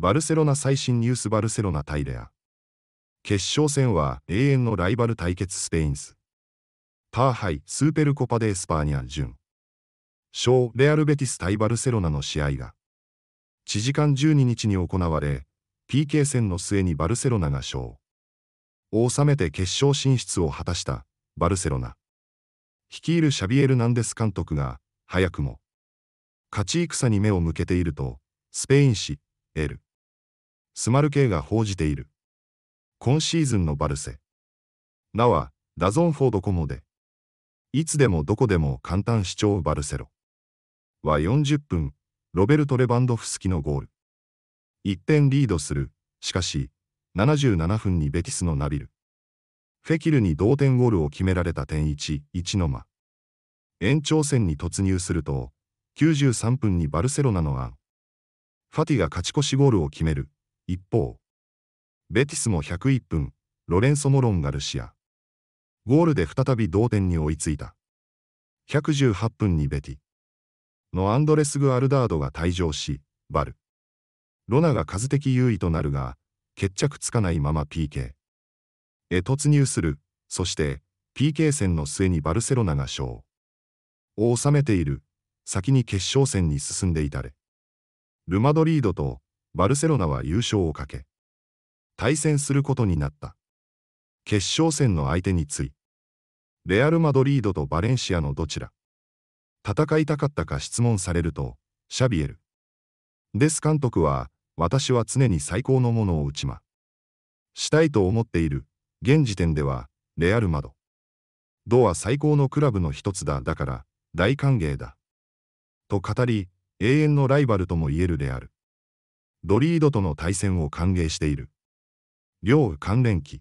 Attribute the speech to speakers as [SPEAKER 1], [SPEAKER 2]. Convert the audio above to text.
[SPEAKER 1] バルセロナ最新ニュースバルセロナ対レア。決勝戦は永遠のライバル対決スペインス。ターハイスーペルコパデエスパーニャ準。小レアルベティス対バルセロナの試合が、地時間12日に行われ、PK 戦の末にバルセロナが勝。を収めて決勝進出を果たしたバルセロナ。率いるシャビエル・ナンデス監督が、早くも、勝ち戦に目を向けていると、スペイン紙、L。スマル系が報じている。今シーズンのバルセ。名は、ダゾンフォードコモで。いつでもどこでも簡単視聴バルセロ。は40分、ロベルト・レバンドフスキのゴール。1点リードする、しかし、77分にベティスのナビル。フェキルに同点ゴールを決められた点1、1の間。延長戦に突入すると、93分にバルセロナのアン。ファティが勝ち越しゴールを決める、一方、ベティスも101分、ロレンソ・モロン・ガルシア。ゴールで再び同点に追いついた。118分にベティ。のアンドレス・グ・アルダードが退場し、バル。ロナが数的優位となるが、決着つかないまま PK。へ突入する、そして、PK 戦の末にバルセロナが勝。を収めている、先に決勝戦に進んでいたれ。ルマドリードとバルセロナは優勝をかけ、対戦することになった。決勝戦の相手につい、レアル・マドリードとバレンシアのどちら、戦いたかったか質問されると、シャビエル。デス監督は、私は常に最高のものを打ちま、したいと思っている、現時点では、レアル・マド。ドは最高のクラブの一つだ、だから、大歓迎だ。と語り、永遠のライバルとも言えるレアル。ドリードとの対戦を歓迎している。両関連機